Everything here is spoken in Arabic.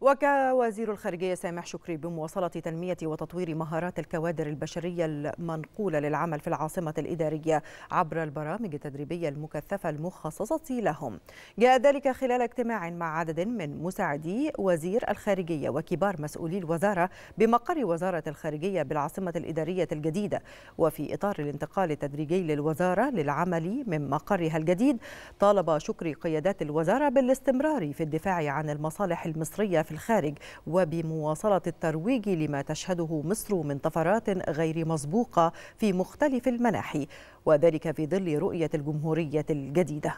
وكوزير الخارجية سامح شكري بمواصلة تنمية وتطوير مهارات الكوادر البشرية المنقولة للعمل في العاصمة الإدارية عبر البرامج التدريبية المكثفة المخصصة لهم جاء ذلك خلال اجتماع مع عدد من مساعدي وزير الخارجية وكبار مسؤولي الوزارة بمقر وزارة الخارجية بالعاصمة الإدارية الجديدة وفي إطار الانتقال التدريجي للوزارة للعمل من مقرها الجديد طالب شكري قيادات الوزارة بالاستمرار في الدفاع عن المصالح المصرية في الخارج وبمواصلة الترويج لما تشهده مصر من طفرات غير مسبوقة في مختلف المناحي وذلك في ظل رؤية الجمهورية الجديدة